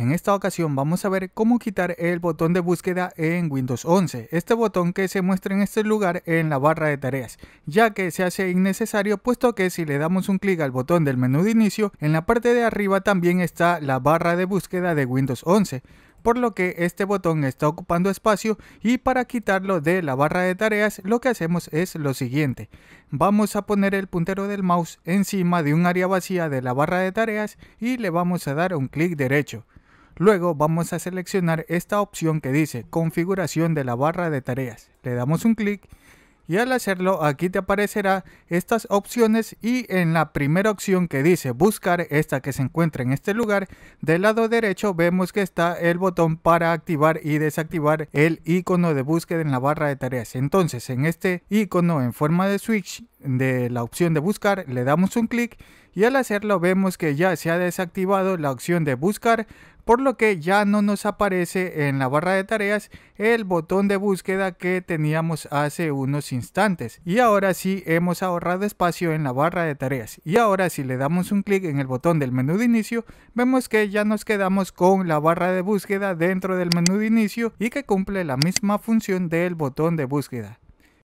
En esta ocasión vamos a ver cómo quitar el botón de búsqueda en Windows 11, este botón que se muestra en este lugar en la barra de tareas, ya que se hace innecesario puesto que si le damos un clic al botón del menú de inicio, en la parte de arriba también está la barra de búsqueda de Windows 11 por lo que este botón está ocupando espacio y para quitarlo de la barra de tareas lo que hacemos es lo siguiente. Vamos a poner el puntero del mouse encima de un área vacía de la barra de tareas y le vamos a dar un clic derecho. Luego vamos a seleccionar esta opción que dice configuración de la barra de tareas. Le damos un clic y al hacerlo aquí te aparecerá estas opciones y en la primera opción que dice buscar esta que se encuentra en este lugar del lado derecho vemos que está el botón para activar y desactivar el icono de búsqueda en la barra de tareas entonces en este icono en forma de switch de la opción de buscar, le damos un clic y al hacerlo vemos que ya se ha desactivado la opción de buscar, por lo que ya no nos aparece en la barra de tareas el botón de búsqueda que teníamos hace unos instantes. Y ahora sí hemos ahorrado espacio en la barra de tareas. Y ahora si le damos un clic en el botón del menú de inicio, vemos que ya nos quedamos con la barra de búsqueda dentro del menú de inicio y que cumple la misma función del botón de búsqueda.